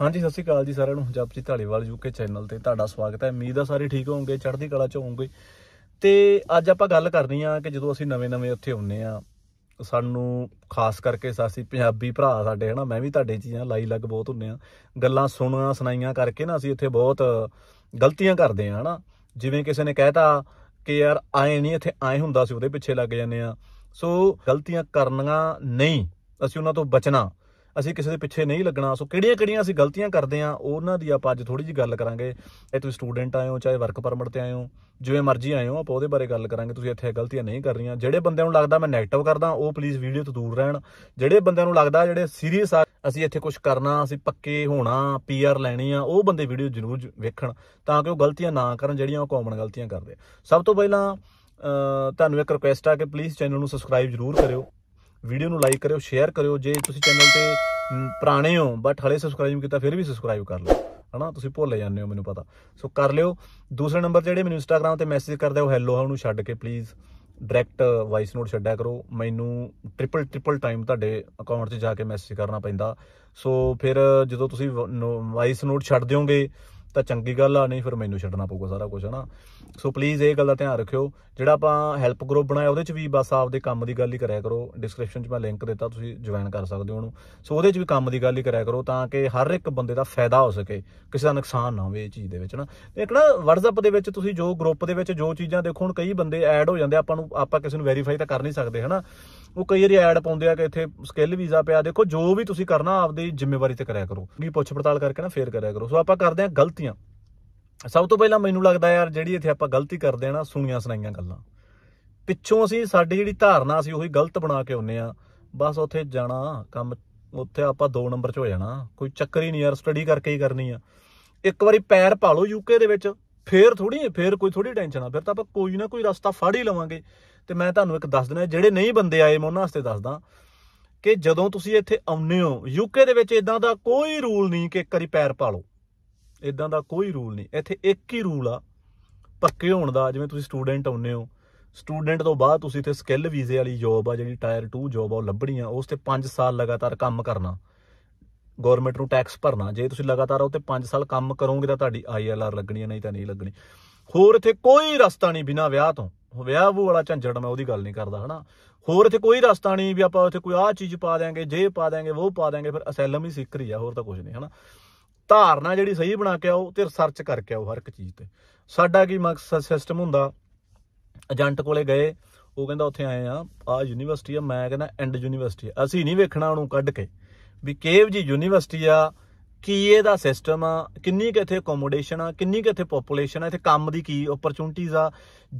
ਹਾਂਜੀ ਸਤਿ ਸ਼੍ਰੀ ਅਕਾਲ ਜੀ ਸਾਰਿਆਂ ਨੂੰ ਜਪਜੀ ਢਾਲੀਵਾਲ ਯੂਕੇ ਚੈਨਲ ਤੇ ਤੁਹਾਡਾ ਸਵਾਗਤ ਹੈ ਉਮੀਦ ਆ ਸਾਰੇ ਠੀਕ ਹੋਵੋਗੇ ਚੜ੍ਹਦੀ ਕਲਾ ਚ ਹੋਵੋਗੇ ਤੇ ਅੱਜ ਆਪਾਂ ਗੱਲ ਕਰਨੀ ਆ ਕਿ ਜਦੋਂ ਅਸੀਂ ਨਵੇਂ-ਨਵੇਂ ਉੱਥੇ ਹੁੰਨੇ ਆ ਸਾਨੂੰ ਖਾਸ ਕਰਕੇ ਸਾਸੀ ਪੰਜਾਬੀ ਭਰਾ ਸਾਡੇ ਹਨਾ ਮੈਂ ਵੀ ਤੁਹਾਡੇ ਚੀਜ਼ਾਂ ਲਾਈ ਲੱਗ ਬਹੁਤ ਹੁੰਨੇ ਆ ਗੱਲਾਂ ਸੁਣਨਾ ਸੁਣਾਈਆਂ ਕਰਕੇ ਨਾ ਅਸੀਂ ਇੱਥੇ ਬਹੁਤ ਗਲਤੀਆਂ ਕਰਦੇ ਆ ਹਨਾ ਜਿਵੇਂ ਕਿਸੇ ਨੇ ਕਹਿਤਾ ਕਿ ਯਾਰ ਆਏ ਨਹੀਂ ਇੱਥੇ ਆਏ ਹੁੰਦਾ ਸੀ ਉਹਦੇ ਪਿੱਛੇ ਲੱਗ ਜਾਂਦੇ ਆ ਸੋ ਗਲਤੀਆਂ ਕਰਨੀਆਂ ਨਹੀਂ ਅਸੀਂ ਉਹਨਾਂ ਤੋਂ ਬਚਣਾ ਅਸੀਂ ਕਿਸੇ ਦੇ ਪਿੱਛੇ ਨਹੀਂ ਲੱਗਣਾ ਸੋ ਕਿਹੜੀਆਂ-ਕਿਹੜੀਆਂ ਅਸੀਂ ਗਲਤੀਆਂ ਕਰਦੇ ਆ ਉਹਨਾਂ ਦੀ ਆਪਾਂ ਅੱਜ ਥੋੜੀ ਜੀ ਗੱਲ ਕਰਾਂਗੇ ਇਹ ਤੁਸੀਂ ਸਟੂਡੈਂਟ ਆਏ ਹੋ ਚਾਹੇ ਵਰਕ ਪਰਮਿਟ ਤੇ ਆਏ ਹੋ ਜਿਵੇਂ ਮਰਜ਼ੀ ਆਏ ਹੋ ਆਪਾਂ ਉਹਦੇ ਬਾਰੇ ਗੱਲ ਕਰਾਂਗੇ ਤੁਸੀਂ ਇੱਥੇ ਗਲਤੀਆਂ ਨਹੀਂ ਕਰਨੀਆਂ ਜਿਹੜੇ ਬੰਦਿਆਂ ਨੂੰ ਲੱਗਦਾ ਮੈਂ ਨੈਗੇਟਿਵ ਕਰਦਾ ਉਹ ਪਲੀਜ਼ ਵੀਡੀਓ ਤੋਂ ਦੂਰ ਰਹਿਣ ਜਿਹੜੇ ਬੰਦਿਆਂ ਨੂੰ ਲੱਗਦਾ ਜਿਹੜੇ ਸੀਰੀਅਸ ਆ ਅਸੀਂ ਇੱਥੇ ਕੁਝ ਕਰਨਾ ਅਸੀਂ ਪੱਕੇ ਹੋਣਾ ਪੀਆਰ ਲੈਣੀ ਆ ਉਹ ਬੰਦੇ ਵੀਡੀਓ ਜ਼ਰੂਰ ਵੇਖਣ ਤਾਂ ਕਿ ਉਹ ਗਲਤੀਆਂ ਨਾ ਕਰਨ ਜਿਹੜੀਆਂ ਉਹ ਕਾਮਨ ਗਲਤੀਆਂ ਕਰਦੇ ਸਭ ਤੋਂ ਪਹਿਲਾਂ ਤੁਹਾਨੂੰ ਇੱਕ ਰਿਕੁਐਸਟ ਆ ਕਿ ਪਲੀਜ਼ ਚੈਨਲ ਨੂੰ ਸਬਸਕ੍ਰਾਈਬ ਜ਼ਰੂਰ ਕਰਿਓ ਵੀਡੀਓ ਨੂੰ ਲਾਈਕ ਕਰਿਓ ਸ਼ੇਅਰ ਕਰਿਓ ਜੇ ਤੁਸੀਂ ਚੈਨਲ ਤੇ ਪੁਰਾਣੇ ਹੋ ਬਟ ਹਲੇ ਸਬਸਕ੍ਰਾਈਬ ਕੀਤਾ ਫਿਰ ਵੀ ਸਬਸਕ੍ਰਾਈਬ ਕਰ ਲਓ ਹਨਾ ਤੁਸੀਂ ਭੁੱਲ ਜਾਂਦੇ ਹੋ ਮੈਨੂੰ ਪਤਾ ਸੋ ਕਰ ਲਿਓ ਦੂਸਰੇ ਨੰਬਰ ਜਿਹੜੇ ਮੈਨੂੰ ਇੰਸਟਾਗ੍ਰam ਤੇ ਮੈਸੇਜ ਕਰਦੇ ਹੋ ਹੈਲੋ ਨੂੰ ਛੱਡ ਕੇ ਪਲੀਜ਼ ਡਾਇਰੈਕਟ ਵਾਇਸ ਨੋਟ ਛੱਡਿਆ ਕਰੋ ਮੈਨੂੰ ਟ੍ਰਿਪਲ ਟ੍ਰਿਪਲ ਟਾਈਮ ਤੁਹਾਡੇ ਅਕਾਊਂਟ 'ਚ ਜਾ ਕੇ ਮੈਸੇਜ ਕਰਨਾ ਪੈਂਦਾ ਸੋ ਫਿਰ ਜਦੋਂ ਤੁਸੀਂ ਵਾਇਸ ਨੋਟ ਛੱਡ ਦਿਓਗੇ ਤਾਂ ਚੰਗੀ ਗੱਲ ਆ ਨਹੀਂ ਫਿਰ ਮੈਨੂੰ ਛੱਡਣਾ ਪਊਗਾ ਸਾਰਾ ਕੁਝ ਹਨਾ ਸੋ ਪਲੀਜ਼ ਇਹ ਗੱਲ ਦਾ ਧਿਆਨ ਰੱਖਿਓ ਜਿਹੜਾ ਆਪਾਂ ਹੈਲਪ ਗਰੁੱਪ ਬਣਾਇਆ ਉਹਦੇ 'ਚ ਵੀ ਬਸ ਆਪਦੇ ਕੰਮ ਦੀ ਗੱਲ ਹੀ ਕਰਿਆ ਕਰੋ ਡਿਸਕ੍ਰਿਪਸ਼ਨ 'ਚ ਮੈਂ ਲਿੰਕ ਦਿੱਤਾ ਤੁਸੀਂ ਜੁਆਇਨ ਕਰ ਸਕਦੇ ਹੋ ਉਹਨੂੰ ਸੋ ਉਹਦੇ 'ਚ ਵੀ ਕੰਮ ਦੀ ਗੱਲ ਹੀ ਕਰਿਆ ਕਰੋ ਤਾਂ ਕਿ ਹਰ ਇੱਕ ਬੰਦੇ ਦਾ ਫਾਇਦਾ ਹੋ ਸਕੇ ਕਿਸੇ ਦਾ ਨੁਕਸਾਨ ਨਾ ਹੋਵੇ ਇਹ ਚੀਜ਼ ਦੇ ਵਿੱਚ ਨਾ ਇੱਕ ਨਾ WhatsApp ਦੇ ਵਿੱਚ ਤੁਸੀਂ ਜੋ ਗਰੁੱਪ ਦੇ ਵਿੱਚ ਜੋ ਚੀਜ਼ਾਂ ਦੇਖੋ ਹੁਣ ਕਈ ਬੰਦੇ ਐਡ ਹੋ ਜਾਂਦੇ ਆਪਾਂ ਨੂੰ ਆਪਾਂ ਕਿਸੇ ਨੂੰ ਵੈਰੀਫਾਈ ਤਾਂ ਕਰ ਨਹੀਂ ਸਕਦੇ ਹਨਾ ਉਹ ਕਈ ਵਾਰੀ ਐਡ ਪਾਉਂਦੇ ਆ ਕਿ ਇੱਥੇ ਸਕਿੱਲ ਵੀਜ਼ਾ ਪਿਆ ਦੇਖੋ ਜੋ ਵੀ ਤੁਸੀਂ ਕਰਨਾ ਆਪਦੀ ਜ਼ਿੰਮੇਵਾਰੀ ਤੇ ਕਰਿਆ ਕਰੋ ਵੀ ਪੁੱਛ ਪੜਤਾਲ ਕਰਕੇ ਨਾ ਫੇਰ ਕਰਿਆ ਕਰੋ ਸੋ ਆਪਾਂ ਕਰਦੇ ਆ ਗਲਤੀਆਂ ਸਭ ਤੋਂ ਪਹਿਲਾਂ ਮੈਨੂੰ ਲੱਗਦਾ ਯਾਰ ਜਿਹੜੀ ਇੱਥੇ ਆਪਾਂ ਗਲਤੀ ਕਰਦੇ ਆ ਨਾ ਸੁਣੀਆਂ ਸੁਣਾਈਆਂ ਗੱਲਾਂ ਪਿੱਛੋਂ ਅਸੀਂ ਸਾਡੀ ਜਿਹੜੀ ਧਾਰਨਾ ਸੀ ਉਹੀ ਗਲਤ ਬਣਾ ਕੇ ਆਉਨੇ ਆ ਬਸ ਉੱਥੇ ਜਾਣਾ ਕੰਮ ਉੱਥੇ ਆਪਾਂ 2 ਨੰਬਰ 'ਚ ਹੋ ਜਾਣਾ ਕੋਈ ਚੱਕਰ ਹੀ ਨਹੀਂ ਯਾਰ ਸਟੱਡੀ ਕਰਕੇ ਹੀ ਕਰਨੀ ਆ ਇੱਕ ਵਾਰੀ ਪੈਰ ਪਾ ਲਓ ਯੂਕੇ ਦੇ ਵਿੱਚ ਫੇਰ ਥੋੜੀ ਫੇਰ ਕੋਈ ਥੋੜੀ ਟੈਨਸ਼ਨ ਆ ਫਿਰ ਤਾਂ ਆਪਾਂ ਕੋਈ ਨਾ ਕੋਈ ਰਸਤਾ ਫੜ ਹੀ ਲਵਾਂਗੇ ਤੇ ਮੈਂ ਤੁਹਾਨੂੰ ਇੱਕ ਦੱਸ ਦਿੰਦਾ ਜਿਹੜੇ ਨਹੀਂ ਬੰਦੇ ਆਏ ਮੈਂ ਉਹਨਾਂ ਵਾਸਤੇ ਦੱਸਦਾ ਕਿ ਜਦੋਂ ਤੁਸੀਂ ਇੱਥੇ ਆਉਨੇ ਹੋ ਯੂਕੇ ਦੇ ਵਿੱਚ ਇਦਾਂ ਦਾ ਕੋਈ ਰੂਲ ਨਹੀਂ ਕਿ ਇੱਕ ਵਾਰੀ ਪੈਰ ਪਾ ਲਓ ਇਦਾਂ ਦਾ ਕੋਈ ਰੂਲ ਨਹੀਂ ਇੱਥੇ ਇੱਕ ਹੀ ਰੂਲ ਆ ਪੱਕੇ ਹੋਣ ਦਾ ਜਿਵੇਂ ਤੁਸੀਂ ਸਟੂਡੈਂਟ ਆਉਨੇ ਹੋ ਸਟੂਡੈਂਟ ਤੋਂ ਬਾਅਦ ਤੁਸੀਂ ਤੇ ਸਕਿੱਲ ਵੀਜ਼ੇ ਵਾਲੀ ਜੌਬ ਆ ਜਿਹੜੀ ਟਾਇਰ 2 ਜੌਬ ਆ ਉਹ ਲੱਭਣੀ ਆ ਉਸ ਤੇ 5 ਸਾਲ ਲਗਾਤਾਰ ਕੰਮ ਕਰਨਾ ਗਵਰਨਮੈਂਟ ਨੂੰ ਟੈਕਸ ਭਰਨਾ ਜੇ ਤੁਸੀਂ ਲਗਾਤਾਰ ਉਹ ਤੇ 5 ਸਾਲ ਕੰਮ ਕਰੋਗੇ ਤਾਂ ਤੁਹਾਡੀ ਆਈਐਲਆਰ ਲੱਗਣੀ ਆ ਨਹੀਂ ਤਾਂ ਨਹੀਂ ਲੱਗਣੀ ਹੋਰ ਇੱਥੇ ਕੋਈ ਰਸਤਾ ਨਹੀਂ ਬਿਨਾ ਵਿਆਹ ਤੋਂ ਵਿਆਹ ਉਹ ਵਾਲਾ ਝੰਝੜ ਮੈਂ ਉਹਦੀ ਗੱਲ ਨਹੀਂ ਕਰਦਾ ਹਨਾ ਹੋਰ ਇੱਥੇ ਕੋਈ ਰਸਤਾ ਨਹੀਂ ਵੀ ਆਪਾਂ ਉੱਥੇ ਕੋਈ ਆਹ ਚੀਜ਼ ਪਾ ਦੇਾਂਗੇ ਜੇ ਪਾ ਦੇਾਂਗੇ ਉਹ ਪਾ ਦੇਾਂਗੇ ਫਿਰ ਅਸੈਲਮ ਹੀ ਸਿੱਖ ਰਹੀ ਆ ਹੋਰ ਤਾਂ ਕੁਝ ਨਹੀਂ ਹਨਾ ਧਾਰਨਾ ਜਿਹੜੀ ਸਹੀ ਬਣਾ ਕੇ ਆਓ ਤੇ ਰਿਸਰਚ ਕਰਕੇ ਆਓ ਹਰ ਇੱਕ ਚੀਜ਼ ਤੇ ਸਾਡਾ ਕੀ ਮਕਸਦ ਸਿਸਟਮ ਹੁੰਦਾ ਏਜੰਟ ਕੋਲੇ ਗਏ ਉਹ ਕਹਿੰਦਾ ਉੱਥੇ ਆਏ ਆ ਆ ਯੂਨੀਵਰਸਿਟੀ ਆ ਮੈਂ ਕਹਿੰਦਾ ਐਂਡ ਯੂਨੀਵਰਸਿਟੀ ਅਸੀਂ ਨਹੀਂ ਵੇਖਣਾ ਉਹਨੂੰ ਕੱਢ ਕੇ ਵੀ ਕੇਵ ਜੀ ਯੂਨੀਵਰਸਿਟੀ ਆ ਕੀ ਇਹਦਾ ਸਿਸਟਮ ਆ ਕਿੰਨੀ ਕਿ ਇੱਥੇ ਅਕੋਮੋਡੇਸ਼ਨ ਆ ਕਿੰਨੀ ਕਿ ਇੱਥੇ ਪੋਪੂਲੇਸ਼ਨ ਆ ਇੱਥੇ ਕੰਮ ਦੀ ਕੀ ਓਪਰਚੁਨਿਟੀਜ਼ ਆ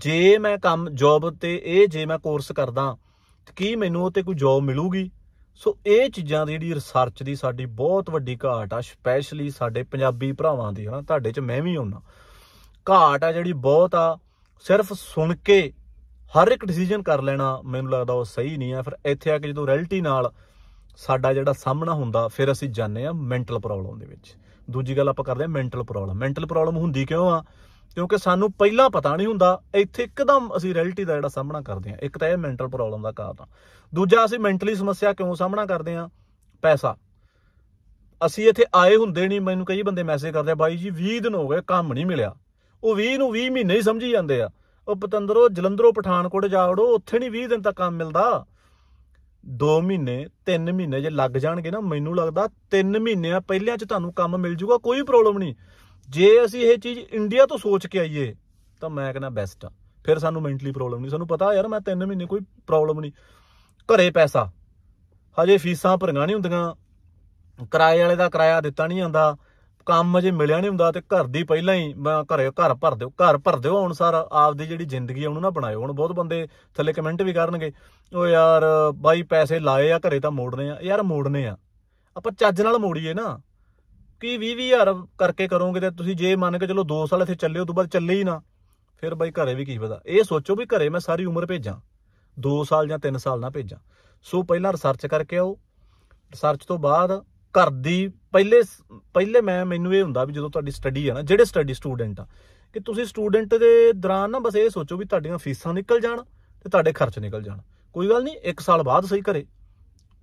ਜੇ ਮੈਂ ਕੰਮ ਜੌਬ ਤੇ ਇਹ ਜੇ ਮੈਂ ਕੋਰਸ ਕਰਦਾ ਕੀ ਮੈਨੂੰ ਉਹ ਤੇ ਕੋਈ ਜੌਬ ਮਿਲੂਗੀ ਸੋ ਇਹ ਚੀਜ਼ਾਂ ਦੀ ਜਿਹੜੀ ਰਿਸਰਚ ਦੀ ਸਾਡੀ ਬਹੁਤ ਵੱਡੀ ਘਾਟ ਆ ਸਪੈਸ਼ਲੀ ਸਾਡੇ ਪੰਜਾਬੀ ਭਰਾਵਾਂ ਦੀ ਹਨਾ ਤੁਹਾਡੇ ਚ ਮੈਂ ਵੀ ਹੁੰਨਾ ਘਾਟ ਆ ਜਿਹੜੀ ਬਹੁਤ ਆ ਸਿਰਫ ਸੁਣ ਕੇ ਹਰ ਇੱਕ ਡਿਸੀਜਨ ਕਰ ਲੈਣਾ ਮੈਨੂੰ ਲੱਗਦਾ ਉਹ ਸਹੀ ਨਹੀਂ ਆ ਫਿਰ ਇੱਥੇ ਆ ਕੇ ਜਦੋਂ ਰੈਲਿਟੀ ਨਾਲ ਸਾਡਾ ਜਿਹੜਾ ਸਾਹਮਣਾ ਹੁੰਦਾ ਫਿਰ ਅਸੀਂ ਜਾਣਦੇ ਆ ਮੈਂਟਲ ਪ੍ਰੋਬਲਮ ਦੇ ਵਿੱਚ ਦੂਜੀ ਗੱਲ ਆਪਾਂ ਕਰਦੇ ਆ ਮੈਂਟਲ ਪ੍ਰੋਬਲਮ ਮੈਂਟਲ ਪ੍ਰੋਬਲਮ ਹੁੰਦੀ ਕਿਉਂ ਆ ਕਿਉਂਕਿ ਸਾਨੂੰ ਪਹਿਲਾਂ ਪਤਾ ਨਹੀਂ ਹੁੰਦਾ ਇੱਥੇ ਇੱਕਦਮ ਅਸੀਂ ਰੈਲਿਟੀ ਦਾ ਜਿਹੜਾ ਸਾਹਮਣਾ ਕਰਦੇ ਹਾਂ ਇੱਕ ਤਾਂ ਇਹ ਮੈਂਟਲ ਪ੍ਰੋਬਲਮ ਦਾ ਕਾਰਨ ਆ ਦੂਜਾ ਅਸੀਂ ਮੈਂਟਲੀ ਸਮੱਸਿਆ ਕਿਉਂ ਸਾਹਮਣਾ ਕਰਦੇ ਹਾਂ ਪੈਸਾ ਅਸੀਂ ਇੱਥੇ ਆਏ ਹੁੰਦੇ ਨਹੀਂ ਮੈਨੂੰ ਕਈ ਬੰਦੇ ਮੈਸੇਜ ਕਰਦੇ ਆ ਬਾਈ ਜੀ 20 ਦਿਨ ਹੋ ਗਏ ਕੰਮ ਨਹੀਂ ਮਿਲਿਆ ਉਹ 20 ਨੂੰ 20 ਮਹੀਨੇ ਹੀ ਸਮਝੀ ਜਾਂਦੇ ਆ ਉਹ ਪਤੰਦਰੋ ਜਲੰਧਰੋਂ ਪਠਾਨਕੋਟ ਜਾੜੋ ਉੱਥੇ ਨਹੀਂ 20 ਦਿਨ ਤੱਕ ਕੰਮ ਮਿਲਦਾ 2 ਮਹੀਨੇ 3 ਮਹੀਨੇ ਜੇ ਲੱਗ ਜਾਣਗੇ ਨਾ ਮੈਨੂੰ ਲੱਗਦਾ 3 ਮਹੀਨਿਆਂ ਪਹਿਲਿਆਂ ਚ ਤੁਹਾਨੂੰ ਕੰਮ ਮਿਲ ਜੂਗਾ ਕੋਈ ਪ੍ਰੋਬਲਮ ਨਹੀਂ ਜੇ ਅਸੀਂ ਇਹ ਚੀਜ਼ ਇੰਡੀਆ ਤੋਂ ਸੋਚ ਕੇ ਆਈਏ ਤਾਂ ਮੈਂ ਕਹਿੰਦਾ ਬੈਸਟ ਆ ਫਿਰ ਸਾਨੂੰ ਮੈਂਟਲੀ ਪ੍ਰੋਬਲਮ ਨਹੀਂ ਸਾਨੂੰ ਪਤਾ ਯਾਰ ਮੈਂ 3 ਮਹੀਨੇ ਕੋਈ ਪ੍ਰੋਬਲਮ ਨਹੀਂ ਘਰੇ ਪੈਸਾ ਹਜੇ ਫੀਸਾਂ ਭਰੀਆਂ ਨਹੀਂ ਹੁੰਦੀਆਂ ਕਿਰਾਏ ਵਾਲੇ ਦਾ ਕਿਰਾਇਆ ਦਿੱਤਾ ਨਹੀਂ ਜਾਂਦਾ ਕੰਮ ਅਜੇ ਮਿਲਿਆ ਨਹੀਂ ਹੁੰਦਾ ਤੇ ਘਰ ਦੀ ਪਹਿਲਾਂ ਹੀ ਮੈਂ ਘਰੇ ਘਰ ਭਰ ਦਿਓ ਘਰ ਭਰ ਦਿਓ ਹੁਣ ਸਾਰ ਆਪਦੀ ਜਿਹੜੀ ਜ਼ਿੰਦਗੀ ਆ ਉਹਨੂੰ ਨਾ ਬਣਾਇਓ ਹੁਣ ਬਹੁਤ ਬੰਦੇ ਥੱਲੇ ਕਮੈਂਟ ਵੀ ਕਰਨਗੇ ਓ ਯਾਰ ਬਾਈ ਪੈਸੇ ਲਾਏ ਆ ਘਰੇ ਤਾਂ ਮੋੜਨੇ ਆ ਯਾਰ ਮੋੜਨੇ ਆ ਆਪਾਂ ਚੱਜ ਨਾਲ ਮੋੜੀਏ ਨਾ ਕੀ 20000 ਕਰਕੇ ਕਰੋਗੇ ਤੇ ਤੁਸੀਂ ਜੇ ਮੰਨ ਕੇ ਚਲੋ 2 ਸਾਲ ਇੱਥੇ ਚੱਲੇ ਉਦੋਂ ਤੋਂ ਬਾਅਦ ਚੱਲੇ ਹੀ ਨਾ ਫਿਰ ਬਾਈ ਘਰੇ ਵੀ ਕੀ ਪਤਾ ਇਹ ਸੋਚੋ ਵੀ ਘਰੇ ਮੈਂ ਸਾਰੀ ਉਮਰ ਭੇਜਾਂ 2 ਸਾਲ ਜਾਂ 3 ਸਾਲ ਨਾ ਭੇਜਾਂ ਸੋ ਪਹਿਲਾਂ ਰਿਸਰਚ ਕਰਕੇ ਆਓ ਰਿਸਰਚ ਤੋਂ ਬਾਅਦ ਘਰ ਦੀ ਪਹਿਲੇ ਪਹਿਲੇ ਮੈਂ ਮੈਨੂੰ ਇਹ ਹੁੰਦਾ ਵੀ ਜਦੋਂ ਤੁਹਾਡੀ ਸਟੱਡੀ ਹੈ ਨਾ ਜਿਹੜੇ ਸਟੱਡੀ ਸਟੂਡੈਂਟ ਆ ਕਿ ਤੁਸੀਂ ਸਟੂਡੈਂਟ ਦੇ ਦੌਰਾਨ ਨਾ ਬਸ ਇਹ ਸੋਚੋ ਵੀ ਤੁਹਾਡੀਆਂ ਫੀਸਾਂ ਨਿਕਲ ਜਾਣ ਤੇ ਤੁਹਾਡੇ ਖਰਚ ਨਿਕਲ ਜਾਣ ਕੋਈ ਗੱਲ ਨਹੀਂ 1 ਸਾਲ ਬਾਅਦ ਸਹੀ ਘਰੇ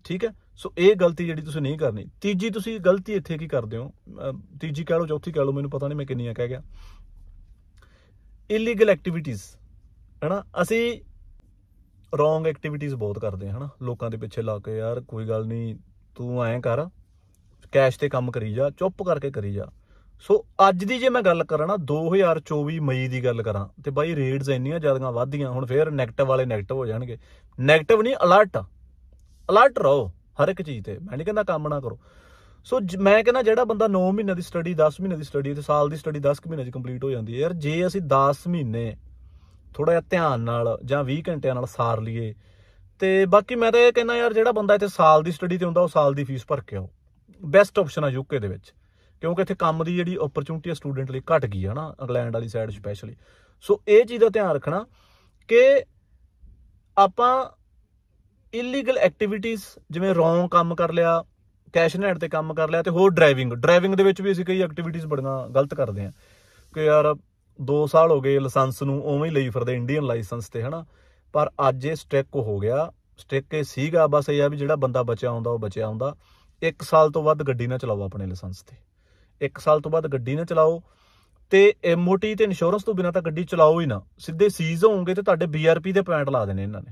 ਠੀਕ ਹੈ ਸੋ ਇਹ ਗਲਤੀ ਜਿਹੜੀ ਤੁਸੀਂ ਨਹੀਂ ਕਰਨੀ ਤੀਜੀ ਤੁਸੀਂ ਗਲਤੀ ਇੱਥੇ ਕੀ ਕਰਦੇ ਹੋ ਤੀਜੀ ਕਹਿ ਲਓ ਚੌਥੀ ਕਹਿ ਲਓ ਮੈਨੂੰ ਪਤਾ ਨਹੀਂ ਮੈਂ ਕਿੰਨੀਆਂ ਕਹਿ ਗਿਆ ਇਲੀਗਲ ਐਕਟੀਵਿਟੀਜ਼ ਹਨਾ ਅਸੀਂ ਰੋਂਗ ਐਕਟੀਵਿਟੀਜ਼ ਬਹੁਤ ਕਰਦੇ ਹਾਂ ਹਨਾ ਲੋਕਾਂ ਦੇ ਪਿੱਛੇ ਲਾ ਕੇ ਯਾਰ ਕੋਈ ਗੱਲ ਨਹੀਂ ਤੂੰ ਐਂ ਕਰ ਕੈਸ਼ ਤੇ ਕੰਮ ਕਰੀ ਜਾ ਚੁੱਪ ਕਰਕੇ ਕਰੀ ਜਾ ਸੋ ਅੱਜ ਦੀ ਜੇ ਮੈਂ ਗੱਲ ਕਰਾਂ ਨਾ 2024 ਮਈ ਦੀ ਗੱਲ ਕਰਾਂ ਤੇ ਬਾਈ ਰੇਟਸ ਇੰਨੀਆਂ ਜ਼ਿਆਦਾ ਵੱਧ ਗਈਆਂ ਹੁਣ ਫੇਰ 네ਗੇਟਿਵ ਵਾਲੇ 네ਗੇਟਿਵ ਹੋ ਜਾਣਗੇ 네ਗੇਟਿਵ ਨਹੀਂ ਅਲਰਟ ਅਲਰਟ ਰਹੋ ਹਰ ਇੱਕ ਚੀਜ਼ ਤੇ ਮੈਂ ਨਹੀਂ ਕਹਿੰਦਾ ਕੰਮ ਨਾ ਕਰੋ ਸੋ ਮੈਂ ਕਹਿੰਦਾ ਜਿਹੜਾ ਬੰਦਾ 9 ਮਹੀਨੇ ਦੀ ਸਟੱਡੀ 10 ਮਹੀਨੇ ਦੀ ਸਟੱਡੀ ਤੇ ਸਾਲ ਦੀ ਸਟੱਡੀ 10 ਮਹੀਨੇ 'ਚ ਕੰਪਲੀਟ ਹੋ ਜਾਂਦੀ ਹੈ ਯਾਰ ਜੇ ਅਸੀਂ 10 ਮਹੀਨੇ ਥੋੜਾ ਜਿਹਾ ਧਿਆਨ ਨਾਲ ਜਾਂ 20 ਘੰਟਿਆਂ ਨਾਲ ਸਾਰ ਲਈਏ ਤੇ ਬਾਕੀ ਮੈਂ ਤਾਂ ਇਹ ਕਹਿੰਦਾ ਯਾਰ ਜਿਹੜਾ ਬੰਦਾ ਇੱਥੇ ਸਾਲ ਦੀ ਸਟੱਡੀ ਤੇ ਹੁੰਦਾ ਉਹ ਸਾਲ ਦੀ ਫੀਸ ਭਰ ਕੇ ਆਓ ਬੈਸਟ ਆਪਸ਼ਨ ਆ ਯੂਕੇ ਦੇ ਵਿੱਚ ਕਿਉਂਕਿ ਇੱਥੇ ਕੰਮ ਦੀ ਜਿਹੜੀ ਓਪਰਚ्युनिटी ਸਟੂਡੈਂਟ ਲਈ ਘਟ ਗਈ ਹੈ ਨਾ ਇੰਗਲੈਂਡ ਵਾਲੀ ਸਾਈਡ ਸਪੈਸ਼ਲੀ ਸੋ ਇਹ ਚੀਜ਼ ਦਾ ਧਿਆਨ ਰੱਖਣਾ ਕਿ ਆਪਾਂ ਇਲੀਗਲ ਐਕਟੀਵਿਟੀਜ਼ ਜਿਵੇਂ ਰੌਂਗ ਕੰਮ ਕਰ ਲਿਆ ਕੈਸ਼ ਨੈਟ ਤੇ ਕੰਮ ਕਰ ਲਿਆ ਤੇ ਹੋਰ ਡਰਾਈਵਿੰਗ ਡਰਾਈਵਿੰਗ ਦੇ ਵਿੱਚ ਵੀ ਅਸੀਂ ਕਈ ਐਕਟੀਵਿਟੀਜ਼ ਬੜੀਆਂ ਗਲਤ ਕਰਦੇ ਆ ਕਿ ਯਾਰ 2 ਸਾਲ ਹੋ ਗਏ ਲਾਇਸੈਂਸ ਨੂੰ ਉਵੇਂ ਹੀ ਲਈ ਫਿਰਦੇ ਇੰਡੀਅਨ ਲਾਇਸੈਂਸ ਤੇ ਹਨਾ ਪਰ ਅੱਜ ਇਹ ਸਟ੍ਰਿਕ ਹੋ ਗਿਆ ਸਟ੍ਰਿਕ ਇਹ ਸੀਗਾ ਬਸ ਇਹ ਆ ਵੀ ਜਿਹੜਾ ਬੰਦਾ ਬਚਿਆ ਹੁੰਦਾ ਉਹ ਬਚਿਆ ਹੁੰਦਾ 1 ਸਾਲ ਤੋਂ ਵੱਧ ਗੱਡੀ ਨਾ ਚਲਾਓ ਆਪਣੇ ਲਾਇਸੈਂਸ ਤੇ 1 ਸਾਲ ਤੋਂ ਵੱਧ ਗੱਡੀ ਨਾ ਚਲਾਓ ਤੇ ਐਮਓਟੀ ਤੇ ਇੰਸ਼ੋਰੈਂਸ ਤੋਂ ਬਿਨਾ ਤਾਂ ਗੱਡੀ ਚਲਾਓ ਹੀ ਨਾ ਸਿੱਧੇ ਸੀਜ਼ ਹੋਵੋਗੇ ਤੇ ਤੁਹਾਡੇ ਬੀਆਰਪੀ ਦੇ ਪੁਆਇੰਟ ਲਾ ਦੇਣੇ ਇਹਨਾਂ ਨੇ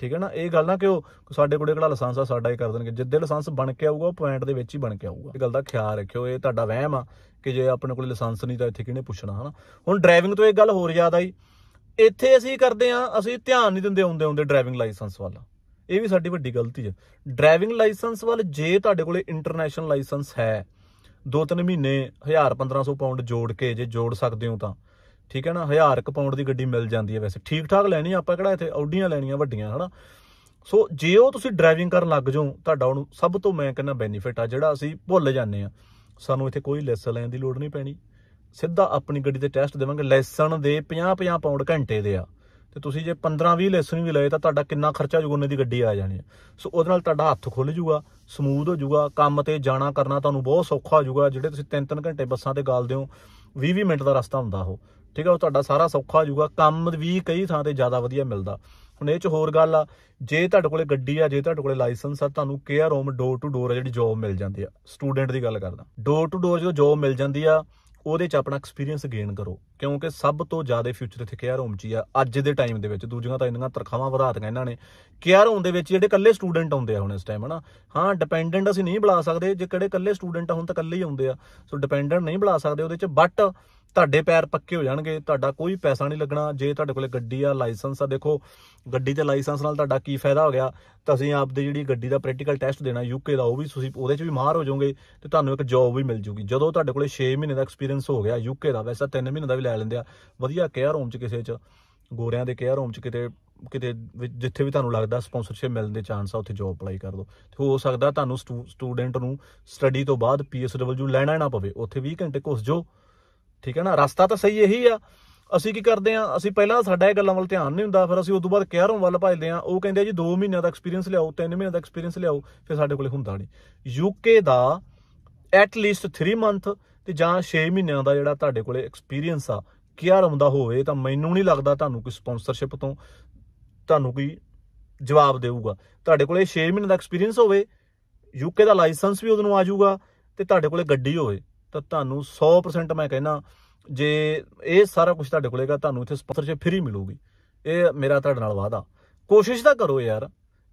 ਠੀਕ ਹੈ ਨਾ ਇਹ ਗੱਲ ਨਾ ਕਿ ਉਹ ਸਾਡੇ ਕੋਲੇ ਕਿਹੜਾ ਲਾਇਸੈਂਸ ਆ ਸਾਡਾ ਹੀ ਕਰ ਦੇਣਗੇ ਜਿੱਦੇ ਲਾਇਸੈਂਸ ਬਣ ਕੇ ਆਊਗਾ ਉਹ ਪੁਆਇੰਟ ਦੇ ਵਿੱਚ ਹੀ ਬਣ ਕੇ ਆਊਗਾ ਇਹ ਗੱਲ ਦਾ ਖਿਆਲ ਰੱਖਿਓ ਇਹ ਤੁਹਾਡਾ ਵਹਿਮ ਆ ਕਿ ਜੇ ਆਪਣੇ ਕੋਲੇ ਲਾਇਸੈਂਸ ਨਹੀਂ ਤਾਂ ਇੱਥੇ ਕਿਹਨੇ ਪੁੱਛਣਾ ਹਨਾ ਹੁਣ ਡਰਾਈਵਿੰਗ ਤੋਂ ਇਹ ਗੱਲ ਹੋਰ ਜ਼ਿਆਦਾ ਹੀ ਇੱਥੇ ਅਸੀਂ ਕਰਦੇ ਆ ਅਸੀਂ ਧਿਆਨ ਨਹੀਂ ਦਿੰਦੇ ਹੁੰਦੇ ਹੁੰਦੇ ਡਰਾਈਵਿੰਗ ਲਾਇਸੈਂਸ ਵੱਲ ਇਹ ਵੀ ਸਾਡੀ ਵੱਡੀ ਗਲਤੀ ਹੈ ਡਰਾਈਵਿੰਗ ਲਾਇਸੈਂਸ ਵੱਲ ਜੇ ਤੁਹਾਡੇ ਕੋਲੇ ਇੰਟਰਨੈਸ਼ਨਲ ਲਾਇਸੈਂਸ ਹੈ ਦੋ ਤਿੰਨ ਮਹੀਨੇ 1000 1500 ਪਾਉਂਡ ਜੋੜ ਕੇ ਜੇ ਜੋੜ ਸਕਦੇ ਹੋ ਤਾਂ ਠੀਕ ਹੈ ਨਾ 1000 ਕ ਪਾਉਂਡ ਦੀ ਗੱਡੀ ਮਿਲ ਜਾਂਦੀ ਹੈ ਵੈਸੇ ਠੀਕ ਠਾਕ ਲੈਣੀ ਆਪਾਂ ਕਿਹੜਾ ਇੱਥੇ ਆਡੀਆਂ ਲੈਣੀਆਂ ਵੱਡੀਆਂ ਹਨਾ ਸੋ ਜੇ ਉਹ ਤੁਸੀਂ ਡਰਾਈਵਿੰਗ ਕਰਨ ਲੱਗ ਜਾਓ ਤੁਹਾਡਾ ਉਹਨੂੰ ਸਭ ਤੋਂ ਮੈਂ ਕਹਿੰਦਾ ਬੈਨੀਫਿਟ ਆ ਜਿਹੜਾ ਅਸੀਂ ਭੁੱਲ ਜਾਂਦੇ ਆ ਸਾਨੂੰ ਇੱਥੇ ਕੋਈ ਲੈਸਨ ਲੈਣ ਦੀ ਲੋੜ ਨਹੀਂ ਪੈਣੀ ਸਿੱਧਾ ਆਪਣੀ ਗੱਡੀ ਤੇ ਟੈਸਟ ਦੇਵਾਂਗੇ ਲੈਸਨ ਦੇ 50 50 ਪਾਉਂਡ ਘੰਟੇ ਦੇ ਆ ਤੇ ਤੁਸੀਂ ਜੇ 15-20 ਲੈਸਨ ਵੀ ਲਏ ਤਾਂ ਤੁਹਾਡਾ ਕਿੰਨਾ ਖਰਚਾ ਜੂਗਾ ਉਹਨੇ ਦੀ ਗੱਡੀ ਆ ਜਾਣੀ ਸੋ ਉਹਦੇ ਨਾਲ ਤੁਹਾਡਾ ਹੱਥ ਖੁੱਲ ਜੂਗਾ ਸਮੂਦ ਹੋ ਜੂਗਾ ਕੰਮ ਤੇ ਜਾਣਾ ਕਰਨਾ ਤੁਹਾਨੂੰ ਬਹੁਤ ਸੌਖਾ ਹੋ ਜੂਗਾ ਜਿਹੜੇ ਤੁਸੀਂ 3-3 ਘੰਟੇ ਬੱਸਾਂ ਤੇ ਗਾਲਦੇ ਹੋ 20-20 ਮਿੰਟ ਦਾ ਰਸਤਾ ਹੁੰਦਾ ਉਹ ਠੀਕ ਹੈ ਉਹ ਤੁਹਾਡਾ ਸਾਰਾ ਸੌਖਾ ਹੋ ਜਾਊਗਾ ਕੰਮ ਵੀ ਕਈ ਥਾਂ ਤੇ ਜ਼ਿਆਦਾ ਵਧੀਆ ਮਿਲਦਾ ਹੁਣ ਇਹ ਚ ਹੋਰ ਗੱਲ ਆ ਜੇ ਤੁਹਾਡੇ ਕੋਲੇ ਗੱਡੀ ਆ ਜੇ ਤੁਹਾਡੇ ਕੋਲੇ ਲਾਇਸੈਂਸ ਆ ਤੁਹਾਨੂੰ care home door to door ਜਿਹੜੀ ਜੌਬ ਮਿਲ ਜਾਂਦੀ ਆ ਸਟੂਡੈਂਟ ਦੀ ਗੱਲ ਕਰਦਾ ਡੋਰ ਟੂ ਡੋਰ ਜਦੋਂ ਜੌਬ ਮਿਲ ਜਾਂਦੀ ਆ ਉਹਦੇ ਚ ਆਪਣਾ ਐਕਸਪੀਰੀਅੰਸ ਗੇਨ ਕਰੋ ਕਿਉਂਕਿ ਸਭ ਤੋਂ ਜ਼ਿਆਦਾ ਫਿਊਚਰ ਇੱਥੇ ਕੇਅਰ ਹੋਮ ਚ ਹੀ ਆ ਅੱਜ ਦੇ ਟਾਈਮ ਦੇ ਵਿੱਚ ਦੂਜੀਆਂ ਤਾਂ ਇੰਨੀਆਂ ਤਰਖਾਵਾਂ ਵਧਾ ਦਿੱਤੀਆਂ ਇਹਨਾਂ ਨੇ ਕੇਅਰ ਹੋਮ ਦੇ ਵਿੱਚ ਜਿਹੜੇ ਇਕੱਲੇ ਸਟੂਡੈਂਟ ਆਉਂਦੇ ਆ ਹੁਣ ਇਸ ਟਾਈਮ ਹਨਾ ਹਾਂ ਡਿਪੈਂਡੈਂਟ ਅਸੀਂ ਨਹੀਂ ਬੁਲਾ ਸਕਦੇ ਜੇ ਕਿਹੜੇ ਇਕੱਲੇ ਸਟੂਡੈਂਟ ਹੁਣ ਤਾਂ ਇਕੱਲੇ ਹੀ ਆਉਂਦੇ ਆ ਸੋ ਡਿਪੈਂਡੈਂਟ ਨਹੀਂ ਬੁਲਾ ਸਕਦੇ ਉਹਦੇ ਚ ਬਟ ਤੁਹਾਡੇ ਪੈਰ ਪੱਕੇ ਹੋ ਜਾਣਗੇ ਤੁਹਾਡਾ ਕੋਈ ਪੈਸਾ ਨਹੀਂ ਲੱਗਣਾ ਜੇ ਤੁਹਾਡੇ ਕੋਲੇ ਗੱਡੀ ਆ ਲਾਇਸੈਂਸ ਆ ਦੇਖੋ ਗੱਡੀ ਤੇ ਲਾਇਸੈਂਸ ਨਾਲ ਤੁਹਾਡਾ ਕੀ ਫਾਇਦਾ ਹੋ ਗਿਆ ਤੁਸੀਂ ਆਪਦੀ ਜਿਹੜੀ ਗੱਡੀ ਦਾ ਪ੍ਰੈਕਟੀਕਲ ਟੈਸਟ ਦੇਣਾ ਯੂਕੇ ਦਾ ਉਹ ਵੀ ਤੁਸੀਂ ਉਹਦੇ 'ਚ ਵੀ ਮਾਹਰ ਹੋ ਜਾਓਗੇ ਤੇ ਤੁਹਾਨੂੰ ਇੱਕ ਜੌਬ ਵੀ ਮਿਲ ਜੂਗੀ ਜਦੋਂ ਤੁਹਾਡੇ ਕੋਲੇ 6 ਮਹੀਨੇ ਦਾ ਐਕਸਪੀਰੀਅੰਸ ਹੋ ਗਿਆ ਯੂਕੇ ਦਾ ਵੈਸਾ 3 ਮਹੀਨੇ ਦਾ ਵੀ ਲੈ ਲੈਂਦੇ ਆ ਵਧੀਆ ਕੇਅਰ ਹੋਮ 'ਚ ਕਿਸੇ 'ਚ ਗੋਰਿਆਂ ਦੇ ਕੇਅਰ ਹੋਮ 'ਚ ਕਿਤੇ ਕਿਤੇ ਜਿੱਥੇ ਵੀ ਤੁਹਾਨੂੰ ਲੱਗਦਾ ਸਪਾਂਸਰਸ਼ਿਪ ਮਿਲਣ ਦੇ ਚਾਂਸ ਆ ਉੱਥੇ ਜੌਬ ਅਪਲਾਈ ਕਰ ਦੋ ਤੇ ਹੋ ਸਕਦਾ ਤੁਹਾਨੂੰ ਸਟੂਡੈਂਟ ਨੂੰ ਸਟੱਡੀ ਤੋਂ ਬਾਅਦ ਪੀਐਸਡਬਲਯੂ ਲੈਣਾ ਨਾ ਪਵੇ ਉੱਥੇ 20 ਘੰਟੇ ਘੁੱਸ ਜਾਓ ਠੀਕ ਹੈ ਨਾ ਰਸਤਾ ਤਾਂ ਸਹੀ ਇਹੀ ਆ ਅਸੀਂ ਕੀ ਕਰਦੇ ਆ ਅਸੀਂ ਪਹਿਲਾਂ ਸਾਡਾ ਇਹ ਗੱਲਾਂ ਵੱਲ ਧਿਆਨ ਨਹੀਂ ਹੁੰਦਾ ਫਿਰ ਅਸੀਂ ਉਸ ਤੋਂ ਬਾਅਦ ਕੇਅਰ ਵੱਲ ਭਜਦੇ ਆ ਉਹ ਕਹਿੰਦੇ ਜੀ 2 ਮਹੀਨਿਆਂ ਦਾ ਐਕਸਪੀਰੀਅੰਸ ਲਿਆਓ 3 ਮਹੀਨਿਆਂ ਦਾ ਐਕਸਪੀਰੀਅੰਸ ਲਿਆਓ ਫਿਰ ਸਾਡੇ ਕੋਲੇ ਹੁੰਦਾ ਨਹੀਂ ਯੂਕੇ ਦਾ ਐਟ ਲੀਸਟ 3 ਮੰਥ ਤੇ ਜਾਂ 6 ਮਹੀਨਿਆਂ ਦਾ ਜਿਹੜਾ ਤੁਹਾਡੇ ਕੋਲੇ ਐਕਸਪੀਰੀਅੰਸ ਆ ਕੇਅਰ ਦਾ ਹੋਵੇ ਤਾਂ ਮੈਨੂੰ ਨਹੀਂ ਲੱਗਦਾ ਤੁਹਾਨੂੰ ਕੋਈ ਸਪਾਂਸਰਸ਼ਿਪ ਤੋਂ ਤੁਹਾਨੂੰ ਕੋਈ ਜਵਾਬ ਦੇਊਗਾ ਤੁਹਾਡੇ ਕੋਲੇ 6 ਮਹੀਨੇ ਦਾ ਐਕਸਪੀਰੀਅੰਸ ਹੋਵੇ ਯੂਕੇ ਦਾ ਲਾਇਸੈਂਸ ਵੀ ਉਹਨੂੰ ਆ ਜਾਊਗਾ ਤੇ ਤੁਹਾਡੇ ਕੋਲੇ ਗੱਡੀ ਹੋਵੇ ਤਾਂ ਤੁਹਾਨੂੰ 100% ਮੈਂ ਕਹਿੰਦਾ ਜੇ ਇਹ ਸਾਰਾ ਕੁਝ ਤੁਹਾਡੇ ਕੋਲੇਗਾ ਤੁਹਾਨੂੰ ਇੱਥੇ ਸਪਾਂਸਰਸ਼ਿਪ ਫ੍ਰੀ ਮਿਲੂਗੀ ਇਹ ਮੇਰਾ ਤੁਹਾਡੇ ਨਾਲ ਵਾਅਦਾ ਕੋਸ਼ਿਸ਼ ਤਾਂ ਕਰੋ ਯਾਰ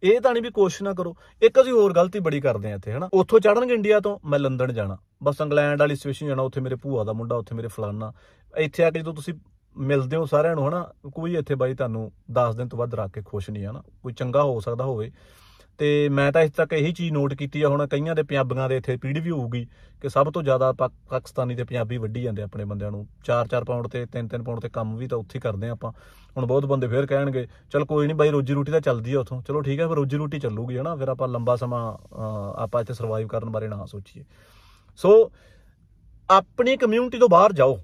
ਇਹ ਤਾਂ ਨਹੀਂ ਵੀ ਕੋਸ਼ਿਸ਼ ਨਾ ਕਰੋ ਇੱਕ ਅਸੀਂ ਹੋਰ ਗਲਤੀ ਬੜੀ ਕਰਦੇ ਆ ਇੱਥੇ ਹਨਾ ਉੱਥੋਂ ਚੜਨਗੇ ਇੰਡੀਆ ਤੋਂ ਮੈਂ ਲੰਡਨ ਜਾਣਾ ਬਸ ਇੰਗਲੈਂਡ ਵਾਲੀ ਸਿਚੁਏਸ਼ਨ ਜਾਣਾ ਉੱਥੇ ਮੇਰੇ ਭੂਆ ਦਾ ਮੁੰਡਾ ਉੱਥੇ ਮੇਰੇ ਫਲਾਨਾ ਇੱਥੇ ਆ ਕੇ ਜਦੋਂ ਤੁਸੀਂ ਮਿਲਦੇ ਹੋ ਸਾਰਿਆਂ ਨੂੰ ਹਨਾ ਕੋਈ ਇੱਥੇ ਬਾਈ ਤੁਹਾਨੂੰ 10 ਦਿਨ ਤੋਂ ਵੱਧ ਰੱਖ ਕੇ ਖੁਸ਼ ਨਹੀਂ ਹਨਾ ਕੋਈ ਚੰਗਾ ਹੋ ਸਕਦਾ ਹੋਵੇ ਤੇ ਮੈਂ ਤਾਂ ਇਸ ਤੱਕ ਇਹੀ ਚੀਜ਼ ਨੋਟ ਕੀਤੀ ਆ ਹੁਣ ਕਈਆਂ ਦੇ ਪੰਜਾਬੀਆਂ ਦੇ ਇੱਥੇ ਪੀੜ ਵੀ ਹੋਊਗੀ ਕਿ ਸਭ ਤੋਂ ਜ਼ਿਆਦਾ ਪਾਕਿਸਤਾਨੀ ਤੇ ਪੰਜਾਬੀ ਵੱਢੀ ਜਾਂਦੇ ਆਪਣੇ ਬੰਦਿਆਂ ਨੂੰ 4-4 ਪਾਉਂਡ ਤੇ 3-3 ਪਾਉਂਡ ਤੇ ਕੰਮ ਵੀ ਤਾਂ ਉੱਥੇ ਕਰਦੇ ਆ ਆਪਾਂ ਹੁਣ ਬਹੁਤ ਬੰਦੇ ਫੇਰ ਕਹਿਣਗੇ ਚਲ ਕੋਈ ਨਹੀਂ ਬਾਈ ਰੋਜੀ ਰੋਟੀ ਤਾਂ ਚੱਲਦੀ ਆ ਉਥੋਂ ਚਲੋ ਠੀਕ ਹੈ ਫਿਰ ਰੋਜੀ ਰੋਟੀ ਚੱਲੂਗੀ ਹਨਾ ਫਿਰ ਆਪਾਂ ਲੰਬਾ ਸਮਾਂ ਆਪਾਂ ਇੱਥੇ ਸਰਵਾਈਵ ਕਰਨ ਬਾਰੇ ਨਾ ਸੋਚੀਏ ਸੋ ਆਪਣੀ ਕਮਿਊਨਿਟੀ ਤੋਂ ਬਾਹਰ ਜਾਓ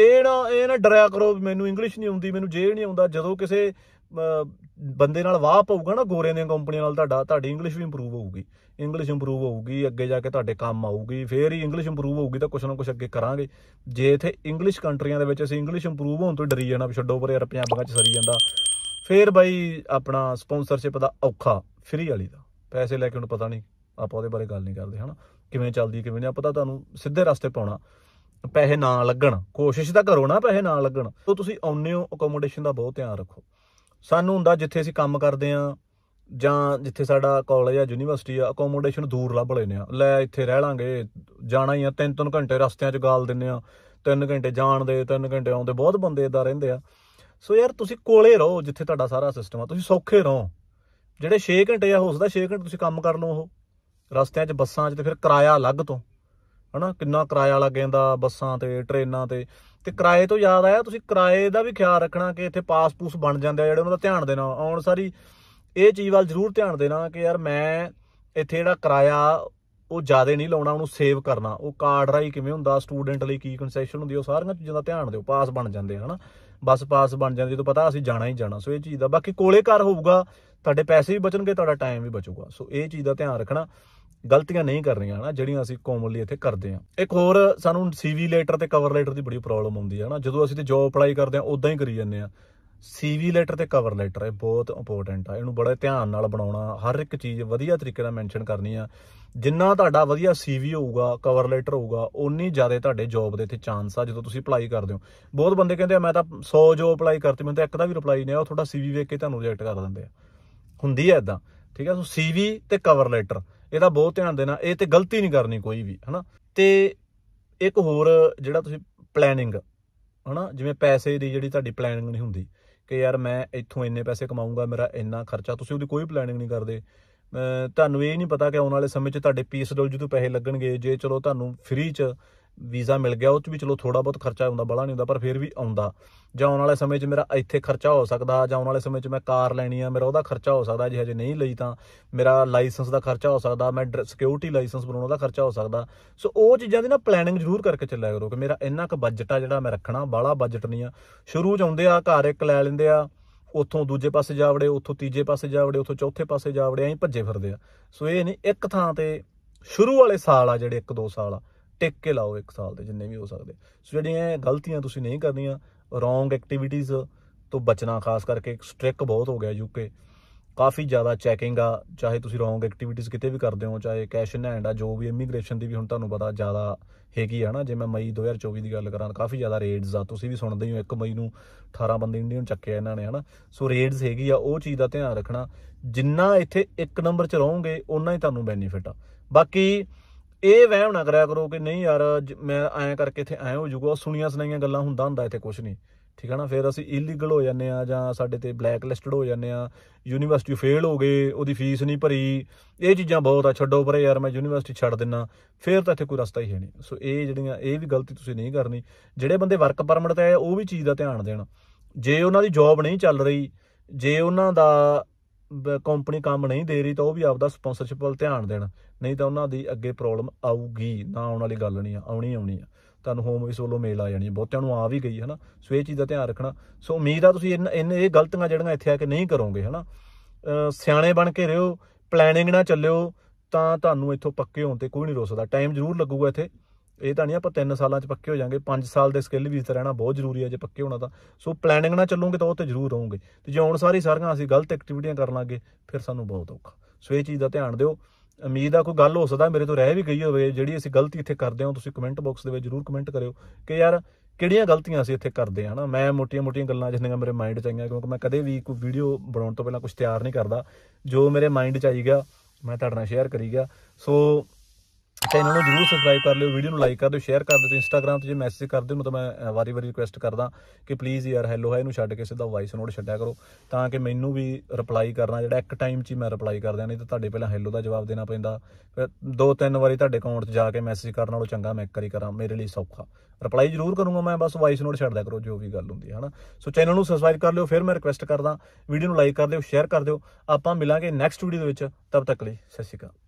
ਇਹ ਨਾ ਇਹ ਨਾ ਡਰਿਆ ਕਰੋ ਮੈਨੂੰ ਇੰਗਲਿਸ਼ ਨਹੀਂ ਆਉਂਦੀ ਮੈਨੂੰ ਜੇ ਨਹੀਂ ਆਉਂਦਾ ਜਦੋਂ ਕਿਸੇ ਬੰਦੇ ਨਾਲ ਵਾਹ ਪਾਊਗਾ ਨਾ ਗੋਰੇ ਦੀਆਂ ਕੰਪਨੀਆਂ ਨਾਲ ਤੁਹਾਡਾ ਤੁਹਾਡੀ ਇੰਗਲਿਸ਼ ਵੀ ਇੰਪਰੂਵ ਹੋਊਗੀ ਇੰਗਲਿਸ਼ ਇੰਪਰੂਵ ਹੋਊਗੀ ਅੱਗੇ ਜਾ ਕੇ ਤੁਹਾਡੇ ਕੰਮ ਆਊਗੀ ਫੇਰ ਹੀ ਇੰਗਲਿਸ਼ ਇੰਪਰੂਵ ਹੋਊਗੀ ਤਾਂ ਕੁਛ ਨਾ ਕੁਛ ਅੱਗੇ ਕਰਾਂਗੇ ਜੇ ਇਥੇ ਇੰਗਲਿਸ਼ ਕੰਟਰੀਆਂ ਦੇ ਵਿੱਚ ਅਸੀਂ ਇੰਗਲਿਸ਼ ਇੰਪਰੂਵ ਹੋਣ ਤੋਂ ਡਰੀ ਜਾਣਾ ਛੱਡੋ ਪਰ ਯਾਰ ਪੰਜਾਬੀਆਂ 'ਚ ਸਰੀ ਜਾਂਦਾ ਫੇਰ ਬਾਈ ਆਪਣਾ ਸਪਾਂਸਰਸ਼ਿਪ ਦਾ ਔਖਾ ਫ੍ਰੀ ਵਾਲੀ ਦਾ ਪੈਸੇ ਲੈ ਕੇ ਹੁਣ ਪਤਾ ਨਹੀਂ ਆਪਾਂ ਉਹਦੇ ਬਾਰੇ ਗੱਲ ਨਹੀਂ ਕਰਦੇ ਹਨਾ ਕਿਵੇਂ ਚੱਲਦੀ ਕਿਵੇਂ ਨਹੀਂ ਪਤਾ ਤੁਹਾਨੂੰ ਸਿੱਧੇ ਰਸਤੇ ਪਾਉਣਾ ਪੈਸੇ ਨਾ ਲੱਗਣ ਕੋਸ਼ਿਸ਼ ਤਾਂ ਕਰੋ ਨਾ ਪੈਸੇ ਨਾ ਲੱਗਣ ਤੋਂ ਤੁਸੀਂ ਆਉਨੇ ਹੋ ਅਕੋਮੋਡੇਸ਼ਨ ਦਾ ਬਹੁਤ ਧਿਆਨ ਰੱਖੋ ਸਾਨੂੰ ਹੁੰਦਾ ਜਿੱਥੇ ਅਸੀਂ ਕੰਮ ਕਰਦੇ ਆ ਜਾਂ ਜਿੱਥੇ ਸਾਡਾ ਕਾਲਜ ਆ ਯੂਨੀਵਰਸਿਟੀ ਆ ਅਕੋਮੋਡੇਸ਼ਨ ਦੂਰ ਲੱਭ ਲੈਨੇ ਆ ਲੈ ਇੱਥੇ ਰਹਿ ਲਾਂਗੇ ਜਾਣਾ ਹੀ ਆ ਤਿੰਨ ਤਿੰਨ ਘੰਟੇ ਰਸਤਿਆਂ 'ਚ ਗਾਲ ਦਿੰਨੇ ਆ ਤਿੰਨ ਘੰਟੇ ਜਾਣ ਦੇ ਤਿੰਨ ਘੰਟੇ ਆਉਂਦੇ ਬਹੁਤ ਬੰਦੇ ਇਦਾਂ ਰਹਿੰਦੇ ਆ ਸੋ ਯਾਰ ਤੁਸੀਂ ਕੋਲੇ ਰਹੋ ਜਿੱਥੇ ਤੁਹਾਡਾ ਸਾਰਾ ਸਿਸਟਮ ਆ ਤੁਸੀਂ ਸੌਖੇ ਰਹੋ ਜਿਹੜੇ 6 ਘੰਟੇ ਆ ਹੋ ਸਕਦਾ 6 ਘੰਟੇ ਤੁਸੀਂ ਕੰਮ ਕਰ ਲਓ ਉਹ ਰਸਤਿਆਂ 'ਚ ਬੱਸਾਂ 'ਚ ਤੇ ਫਿਰ ਕਿਰਾਇਆ ਅਲੱਗ ਤੋਂ ਹਨਾ ਕਿੰਨਾ ਕਿਰਾਇਆ ਲੱਗ ਜਾਂਦਾ ਬੱਸਾਂ ਤੇ ਟ੍ਰੇਨਾਂ ਤੇ ਤੇ ਕਿਰਾਏ ਤੋਂ ਯਾਦ ਆਇਆ ਤੁਸੀਂ ਕਿਰਾਏ ਦਾ ਵੀ ਖਿਆਲ ਰੱਖਣਾ ਕਿ ਇੱਥੇ ਪਾਸਪੂਸ ਬਣ ਜਾਂਦੇ ਆ ਜਿਹੜੇ ਉਹਨਾਂ ਦਾ ਧਿਆਨ ਦੇਣਾ ਆਉਣ ਸਾਰੀ ਇਹ ਚੀਜ਼ ਵੱਲ ਜ਼ਰੂਰ ਧਿਆਨ ਦੇਣਾ ਕਿ ਯਾਰ ਮੈਂ ਇੱਥੇ ਜਿਹੜਾ ਕਿਰਾਇਆ ਉਹ ਜ਼ਿਆਦਾ ਨਹੀਂ ਲਾਉਣਾ ਉਹਨੂੰ ਸੇਵ ਕਰਨਾ ਉਹ ਕਾਰਡ ਰਾਈ ਕਿਵੇਂ ਹੁੰਦਾ ਸਟੂਡੈਂਟ ਲਈ ਕੀ ਕਨਸੈਸ਼ਨ ਹੁੰਦੀ ਉਹ ਸਾਰੀਆਂ ਚੀਜ਼ਾਂ ਦਾ ਧਿਆਨ ਦਿਓ ਪਾਸ ਬਣ ਜਾਂਦੇ ਹਨਾ ਬਸ ਪਾਸ ਬਣ ਜਾਂਦੇ ਜਦੋਂ ਪਤਾ ਅਸੀਂ ਜਾਣਾ ਹੀ ਜਾਣਾ ਸੋ ਇਹ ਚੀਜ਼ ਦਾ ਬਾਕੀ ਕੋਲੇ ਕਰ ਹੋਊਗਾ ਤੁਹਾਡੇ ਪੈਸੇ ਵੀ ਬਚਣਗੇ ਤੁਹਾਡਾ ਟਾਈਮ ਵੀ ਬਚੂਗਾ ਸੋ ਇਹ ਚੀਜ਼ ਦਾ ਧਿਆਨ ਰੱਖਣਾ ਗਲਤੀਆਂ ਨਹੀਂ ਕਰਨੀਆਂ ਹਨਾ ਜਿਹੜੀਆਂ ਅਸੀਂ ਕਾਮਨਲੀ ਇੱਥੇ ਕਰਦੇ ਆ ਇੱਕ ਹੋਰ ਸਾਨੂੰ ਸੀਵੀ ਲੈਟਰ ਤੇ ਕਵਰ ਲੈਟਰ ਦੀ ਬੜੀ ਪ੍ਰੋਬਲਮ ਹੁੰਦੀ ਹੈ ਹਨਾ ਜਦੋਂ ਅਸੀਂ ਤੇ ਜੋਬ ਅਪਲਾਈ ਕਰਦੇ ਆ ਉਦਾਂ ਹੀ ਕਰੀ ਜਾਂਦੇ ਆ ਸੀਵੀ ਲੈਟਰ ਤੇ ਕਵਰ ਲੈਟਰ ਇਹ ਬਹੁਤ ਇੰਪੋਰਟੈਂਟ ਆ ਇਹਨੂੰ ਬੜਾ ਧਿਆਨ ਨਾਲ ਬਣਾਉਣਾ ਹਰ ਇੱਕ ਚੀਜ਼ ਵਧੀਆ ਤਰੀਕੇ ਨਾਲ ਮੈਂਸ਼ਨ ਕਰਨੀ ਆ ਜਿੰਨਾ ਤੁਹਾਡਾ ਵਧੀਆ ਸੀਵੀ ਹੋਊਗਾ ਕਵਰ ਲੈਟਰ ਹੋਊਗਾ ਓਨੀ ਜ਼ਿਆਦਾ ਤੁਹਾਡੇ ਜੌਬ ਦੇ ਇੱਥੇ ਚਾਂਸ ਆ ਜਦੋਂ ਤੁਸੀਂ ਅਪਲਾਈ ਕਰਦੇ ਹੋ ਬਹੁਤ ਬੰਦੇ ਕਹਿੰਦੇ ਆ ਮੈਂ ਤਾਂ 100 ਜੌਬ ਅਪਲਾਈ ਕਰਤੀ ਮੈਨੂੰ ਤਾਂ ਇੱਕ ਦਾ ਵੀ ਰਿਪਲਾਈ ਨਹੀਂ ਆ ਉਹ ਤੁਹਾਡਾ ਸੀਵੀ ਵੇਖ ਕੇ ਤੁਹਾਨੂੰ ਰਿਜੈਕਟ ਕਰ ਦਿੰਦੇ ਆ ਹੁੰਦੀ ਆ ਇਦਾਂ ਠੀਕ ਆ ਸੋ ਸੀਵੀ ਤੇ ਕਵਰ ਲੈਟਰ ਇਹਦਾ ਬਹੁਤ ਧਿਆਨ ਦੇਣਾ ਇਹ ਤੇ ਗਲਤੀ ਨਹੀਂ ਕਰਨੀ ਕੋਈ ਵੀ ਹਨਾ ਤੇ ਇੱਕ ਹੋਰ ਜਿਹੜਾ ਤੁਸੀਂ ਪਲੈਨਿੰਗ ਹਨਾ ਜਿਵੇਂ ਪੈਸੇ ਦੀ ਜਿਹੜੀ ਤੁਹਾਡੀ ਪਲੈਨਿੰਗ ਨਹੀਂ ਹੁੰਦੀ ਕਿ ਯਾਰ ਮੈਂ ਇੱਥੋਂ ਇੰਨੇ ਪੈਸੇ ਕਮਾਉਂਗਾ ਮੇਰਾ ਇੰਨਾ ਖਰਚਾ ਤੁਸੀਂ ਉਹਦੀ ਕੋਈ ਪਲੈਨਿੰਗ ਨਹੀਂ ਕਰਦੇ ਤੁਹਾਨੂੰ ਇਹ ਨਹੀਂ ਪਤਾ ਕਿ ਆਉਣ ਵਾਲੇ ਸਮੇਂ 'ਚ ਤੁਹਾਡੇ ਪੀਸ ਡੋਲ ਜਦੋਂ ਪੈਸੇ ਲੱਗਣਗੇ ਜੇ ਚਲੋ ਤੁਹਾਨੂੰ ਫ੍ਰੀ 'ਚ ਵੀਜ਼ਾ ਮਿਲ ਗਿਆ ਉਹ 'ਚ ਵੀ ਚਲੋ ਥੋੜਾ ਬਹੁਤ ਖਰਚਾ ਹੁੰਦਾ ਬੜਾ ਨਹੀਂ ਹੁੰਦਾ ਪਰ ਫਿਰ ਵੀ ਆਉਂਦਾ ਜਾਂ ਆਉਣ ਵਾਲੇ ਸਮੇਂ 'ਚ ਮੇਰਾ ਇੱਥੇ ਖਰਚਾ ਹੋ ਸਕਦਾ ਜਾਂ ਆਉਣ ਵਾਲੇ ਸਮੇਂ 'ਚ ਮੈਂ ਕਾਰ ਲੈਣੀ ਆ ਮੇਰਾ ਉਹਦਾ ਖਰਚਾ ਹੋ ਸਕਦਾ ਜੇ ਹਜੇ ਨਹੀਂ ਲਈ ਤਾਂ ਮੇਰਾ ਲਾਇਸੈਂਸ ਦਾ ਖਰਚਾ ਹੋ ਸਕਦਾ ਮੈਂ ਸਿਕਿਉਰਿਟੀ ਲਾਇਸੈਂਸ ਬਣਾਉਣ ਦਾ ਖਰਚਾ ਹੋ ਸਕਦਾ ਸੋ ਉਹ ਚੀਜ਼ਾਂ ਦੀ ਨਾ ਪਲੈਨਿੰਗ ਜ਼ਰੂਰ ਕਰਕੇ ਚੱਲਿਆ ਕਰੋ ਕਿ ਮੇਰਾ ਇੰਨਾ ਕੁ ਬਜਟ ਆ ਜਿਹੜਾ ਮੈਂ ਰੱਖਣਾ ਬਾਲਾ ਬਜਟ ਨਹੀਂ ਆ ਸ਼ੁਰੂ 'ਚ ਆਉਂਦੇ ਆ ਘਰ ਇੱਕ ਲੈ ਲੈਂਦੇ ਆ ਉੱਥੋਂ ਦੂਜੇ ਪਾਸੇ ਜਾ ਵੜੇ ਤੀਜੇ ਪਾਸੇ ਜਾ ਵੜੇ ਚੌਥੇ ਪਾਸੇ ਜਾ ਵੜੇ ਐਂ ਭੱਜੇ ਫਿਰਦੇ ਆ ਸੋ ਇਹ ਨਹੀਂ ਇੱਕ ਥਾਂ ਤੇ ਸ਼ੁਰੂ ਵਾਲੇ ਸਾਲ ਆ ਜਿਹੜੇ 1-2 ਸਾਲ ਆ ਟਿਕ ਕੇ ਲਾਓ ਇੱਕ ਸਾਲ ਦੇ ਜਿੰਨੇ ਵੀ ਹੋ ਸਕਦੇ ਸੋ ਜਿਹੜੀਆਂ ਗਲਤੀਆਂ ਤੁਸੀਂ ਨਹੀਂ ਕਰਨੀਆਂ ਰੋਂਗ ਐਕਟੀਵਿਟੀਜ਼ ਤੋਂ ਬਚਣਾ ਖਾਸ ਕਰਕੇ ਸਟ੍ਰਿਕ ਬਹੁਤ ਹੋ ਗਿਆ ਯੂਕੇ ਕਾਫੀ ਜ਼ਿਆਦਾ ਚੈਕਿੰਗ ਆ ਚਾਹੇ ਤੁਸੀਂ ਰੋਂਗ ਐਕਟੀਵਿਟੀਜ਼ ਕਿਤੇ ਵੀ ਕਰਦੇ ਹੋ ਚਾਹੇ ਕੈਸ਼ ਇਨ ਹੈਂਡ ਆ ਜੋ ਵੀ ਇਮੀਗ੍ਰੇਸ਼ਨ ਦੀ ਵੀ ਹੁਣ ਤੁਹਾਨੂੰ ਪਤਾ ਜ਼ਿਆਦਾ ਹੈਗੀ ਆ ਨਾ ਜੇ ਮੈਂ ਮਈ 2024 ਦੀ ਗੱਲ ਕਰਾਂ ਕਾਫੀ ਜ਼ਿਆਦਾ ਰੇਡਸ ਆ ਤੁਸੀਂ ਵੀ ਸੁਣਦੇ ਹੋ 1 ਮਈ ਨੂੰ 18 ਬੰਦੇ ਇੰਡੀਅਨ ਚੱਕਿਆ ਇਹਨਾਂ ਨੇ ਹਨਾ ਸੋ ਰੇਡਸ ਹੈਗੀ ਆ ਉਹ ਚੀਜ਼ ਦਾ ਧਿਆਨ ਰੱਖਣਾ ਜਿੰਨਾ ਇੱਥੇ ਇੱਕ ਨੰਬਰ 'ਚ ਰਹੋਗੇ ਉਨਾ ਹੀ ਤੁਹਾਨੂੰ ਬੈਨੀਫਿਟ ਆ ਬਾਕੀ ਇਹ ਵਹਿਮ ਨਾ ਕਰਿਆ ਕਰੋ ਕਿ ਨਹੀਂ ਯਾਰ ਮੈਂ ਐਂ ਕਰਕੇ ਇੱਥੇ ਐਂ ਹੋ ਜੂਗਾ ਸੁਣੀਆਂ ਸੁਣਾਈਆਂ ਗੱਲਾਂ ਹੁੰਦਾ ਹੁੰਦਾ ਇੱਥੇ ਕੁਝ ਨਹੀਂ ਠੀਕ ਹੈ ਨਾ ਫਿਰ ਅਸੀਂ ਇਲੀਗਲ ਹੋ ਜਾਂਦੇ ਆ ਜਾਂ ਸਾਡੇ ਤੇ ਬਲੈਕ ਲਿਸਟਡ ਹੋ ਜਾਂਦੇ ਆ ਯੂਨੀਵਰਸਿਟੀ ਫੇਲ ਹੋ ਗਏ ਉਹਦੀ ਫੀਸ ਨਹੀਂ ਭਰੀ ਇਹ ਚੀਜ਼ਾਂ ਬਹੁਤ ਆ ਛੱਡੋ ਪਰੇ ਯਾਰ ਮੈਂ ਯੂਨੀਵਰਸਿਟੀ ਛੱਡ ਦਿੰਨਾ ਫਿਰ ਤਾਂ ਇੱਥੇ ਕੋਈ ਰਸਤਾ ਹੀ ਹੈ ਨਹੀਂ ਸੋ ਇਹ ਜਿਹੜੀਆਂ ਇਹ ਵੀ ਗਲਤੀ ਤੁਸੀਂ ਨਹੀਂ ਕਰਨੀ ਜਿਹੜੇ ਬੰਦੇ ਵਰਕ ਪਰਮਿਟ ਤੇ ਆਏ ਉਹ ਵੀ ਚੀਜ਼ ਦਾ ਧਿਆਨ ਦੇਣ ਜੇ ਉਹਨਾਂ ਦੀ ਜੌਬ ਨਹੀਂ ਚੱਲ ਰਹੀ ਜੇ ਉਹਨਾਂ ਦਾ ਕੰਪਨੀ ਕੰਮ ਨਹੀਂ ਦੇ ਰਹੀ ਤਾਂ ਉਹ ਵੀ ਆਪਦਾ ਸਪਾਂਸਰਸ਼ਿਪ ਵੱਲ ਧਿਆਨ ਦੇਣ ਨਹੀਂ ਤਾਂ ਉਹਨਾਂ ਦੀ ਅੱਗੇ ਪ੍ਰੋਬਲਮ ਆਊਗੀ ਨਾ ਆਉਣ ਵਾਲੀ ਗੱਲ ਨਹੀਂ ਆ ਆਉਣੀ ਆਉਣੀ ਆ ਤੁਹਾਨੂੰ ਹੋਮ ਵੀ ਸੋਲੋ ਮੇਲ ਆ ਜਾਣੀ ਬਹੁਤਿਆਂ ਨੂੰ ਆ ਵੀ ਗਈ ਹੈ ਨਾ ਸੋ ਇਹ ਚੀਜ਼ ਦਾ ਧਿਆਨ ਰੱਖਣਾ ਸੋ ਉਮੀਦ ਆ ਤੁਸੀਂ ਇਹ ਇਹ ਗਲਤੀਆਂ ਜਿਹੜੀਆਂ ਇੱਥੇ ਆ ਕੇ ਨਹੀਂ ਕਰੋਗੇ ਹੈ ਨਾ ਸਿਆਣੇ ਬਣ ਕੇ ਰਹੋ ਪਲੈਨਿੰਗ ਨਾਲ ਚੱਲਿਓ ਤਾਂ ਤੁਹਾਨੂੰ ਇੱਥੋਂ ਪੱਕੇ ਹੋਣ ਤੇ ਕੋਈ ਨਹੀਂ ਰੋਸਦਾ ਟਾਈਮ ਜ਼ਰੂਰ ਲੱਗੂਗਾ ਇੱਥੇ ਇਹ ਤਾਂ ਨਹੀਂ ਆਪਾਂ 3 ਸਾਲਾਂ 'ਚ ਪੱਕੇ ਹੋ ਜਾਾਂਗੇ 5 ਸਾਲ ਦੇ ਸਕਿੱਲ ਵੀ ਤੇ ਰਹਿਣਾ ਬਹੁਤ ਜ਼ਰੂਰੀ ਹੈ ਜੇ ਪੱਕੇ ਹੋਣਾ ਤਾਂ ਸੋ ਪਲੈਨਿੰਗ ਨਾਲ ਚੱਲੋਗੇ ਤਾਂ ਉਹ ਤੇ ਜ਼ਰੂਰ ਰਹੋਗੇ ਤੇ ਜੇ ਹੁਣ ਸਾਰੀ ਸਾਰੀਆਂ ਅਸੀਂ ਗਲਤ ਐਕਟੀਵਿਟੀਆਂ ਕਰਨ ਲੱਗੇ ਫਿਰ ਸਾਨੂੰ ਬਹੁਤ ਔਖਾ ਸੋ ਇਹ ਚੀਜ਼ ਦਾ ਧਿਆਨ ਦਿਓ ਉਮੀਦ ਆ ਕੋਈ ਗੱਲ ਹੋ ਸਕਦਾ ਮੇਰੇ ਤੋਂ ਰਹਿ ਵੀ ਗਈ ਹੋਵੇ ਜਿਹੜੀ ਅਸੀਂ ਗਲਤੀ ਇੱਥੇ ਕਰਦੇ ਹਾਂ ਤੁਸੀਂ ਕਮੈਂਟ ਬਾਕਸ ਦੇ ਵਿੱਚ ਜ਼ਰੂਰ ਕਮੈਂਟ ਕਰਿਓ ਕਿ ਯਾਰ ਕਿਹੜੀਆਂ ਗਲਤੀਆਂ ਅਸੀਂ ਇੱਥੇ ਕਰਦੇ ਹਾਂ ਨਾ ਮੈਂ ਮੋਟੀਆਂ-ਮੋਟੀਆਂ ਗੱਲਾਂ ਜਿੰਨੀਆਂ ਮੇਰੇ ਮਾਈਂਡ 'ਚ ਆਈਆਂ ਕਿਉਂਕਿ ਮੈਂ ਕਦੇ ਵੀ ਕੋਈ ਵੀਡੀਓ ਬਣਾਉਣ ਤੋਂ ਪਹਿਲਾਂ ਕੁਝ ਤਿਆਰ ਨਹੀਂ ਕਰਦਾ ਜੋ ਮੇਰੇ ਮਾਈਂਡ 'ਚ ਆਈ ਗਿਆ ਮੈਂ ਤੁਹਾਡੇ ਨਾਲ ਸ਼ੇਅਰ ਕਰੀ ਗਿਆ ਸੋ ਚੈਨਲ ਨੂੰ ਜਰੂਰ ਸਬਸਕ੍ਰਾਈਬ ਕਰ ਲਿਓ ਵੀਡੀਓ ਨੂੰ ਲਾਈਕ ਕਰ ਦਿਓ ਸ਼ੇਅਰ ਕਰ ਦਿਓ ਇੰਸਟਾਗ੍ਰam ਤੇ ਜੇ ਮੈਸੇਜ ਕਰਦੇ ਹੋ ਤਾਂ ਮੈਂ ਵਾਰੀ-ਵਾਰੀ ਰਿਕੁਐਸਟ ਕਰਦਾ ਕਿ ਪਲੀਜ਼ ਯਾਰ ਹੈਲੋ ਹਾਈ ਨੂੰ ਛੱਡ ਕੇ ਸਿੱਧਾ ਵਾਇਸ ਨੋਟ ਛੱਡਿਆ ਕਰੋ ਤਾਂ ਕਿ ਮੈਨੂੰ ਵੀ ਰਿਪਲਾਈ ਕਰਨਾ ਜਿਹੜਾ ਇੱਕ ਟਾਈਮ 'ਚ ਮੈਂ ਰਿਪਲਾਈ ਕਰ ਦਿਆਂ ਨਹੀਂ ਤਾਂ ਤੁਹਾਡੇ ਪਹਿਲਾਂ ਹੈਲੋ ਦਾ ਜਵਾਬ ਦੇਣਾ ਪੈਂਦਾ ਫਿਰ ਦੋ ਤਿੰਨ ਵਾਰੀ ਤੁਹਾਡੇ ਅਕਾਊਂਟ 'ਚ ਜਾ ਕੇ ਮੈਸੇਜ ਕਰਨ ਨਾਲੋਂ ਚੰਗਾ ਮੈਂ ਇੱਕ ਵਾਰੀ ਕਰਾਂ ਮੇਰੇ ਲਈ ਸੌਖਾ ਰਿਪਲਾਈ ਜ਼ਰੂਰ ਕਰੂੰਗਾ ਮੈਂ ਬਸ ਵਾਇਸ ਨੋਟ ਛੱਡ ਦਿਆ ਕਰੋ ਜੋ ਵੀ ਗੱਲ ਹੁੰਦੀ ਹੈ ਹਨਾ ਸੋ ਚੈਨਲ ਨੂੰ ਸਬਸਕ੍ਰਾਈਬ ਕਰ ਲਿਓ ਫਿਰ ਮੈਂ ਰਿਕੁਐਸਟ ਕਰਦਾ ਵੀਡੀਓ ਨੂੰ ਲਾਈਕ ਕਰ ਦਿਓ ਸ਼ੇਅਰ ਕਰ ਦਿਓ ਆਪਾਂ ਮਿਲਾਂਗੇ ਨੈਕਸਟ ਵੀਡੀਓ ਦੇ ਵਿੱਚ ਤਦ ਤੱਕ ਲਈ ਸਤਿ ਸ਼੍ਰੀ ਅਕਾਲ